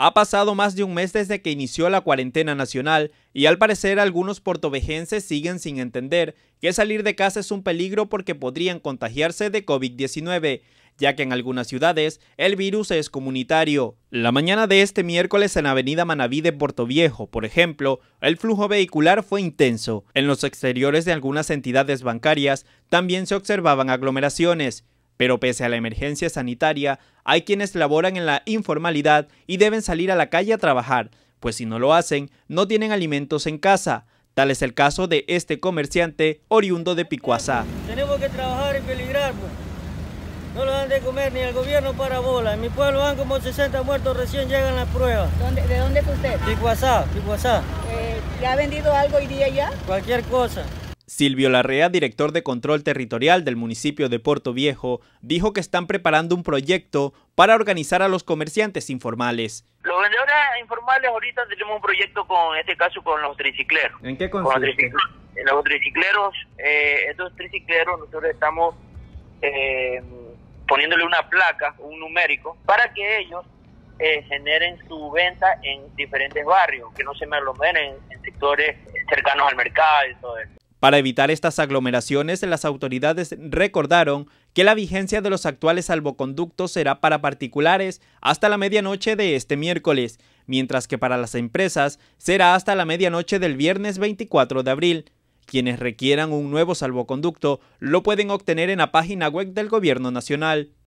Ha pasado más de un mes desde que inició la cuarentena nacional y al parecer algunos portovejenses siguen sin entender que salir de casa es un peligro porque podrían contagiarse de COVID-19, ya que en algunas ciudades el virus es comunitario. La mañana de este miércoles en Avenida Manaví de Portoviejo, por ejemplo, el flujo vehicular fue intenso. En los exteriores de algunas entidades bancarias también se observaban aglomeraciones. Pero pese a la emergencia sanitaria, hay quienes laboran en la informalidad y deben salir a la calle a trabajar, pues si no lo hacen, no tienen alimentos en casa. Tal es el caso de este comerciante oriundo de Picuasa. Tenemos que trabajar y peligrar, pues. No lo dan de comer ni el gobierno para bola. En mi pueblo han como 60 muertos, recién llegan las pruebas. ¿De dónde es usted? Picuazá, Picuazá. Eh, ha vendido algo hoy día ya? Cualquier cosa. Silvio Larrea, director de control territorial del municipio de Puerto Viejo, dijo que están preparando un proyecto para organizar a los comerciantes informales. Los vendedores informales ahorita tenemos un proyecto con, en este caso, con los tricicleros. ¿En qué consiste? En los tricicleros, eh, estos tricicleros nosotros estamos eh, poniéndole una placa, un numérico, para que ellos eh, generen su venta en diferentes barrios, que no se me lo ven en sectores cercanos al mercado y todo eso. Para evitar estas aglomeraciones, las autoridades recordaron que la vigencia de los actuales salvoconductos será para particulares hasta la medianoche de este miércoles, mientras que para las empresas será hasta la medianoche del viernes 24 de abril. Quienes requieran un nuevo salvoconducto lo pueden obtener en la página web del Gobierno Nacional.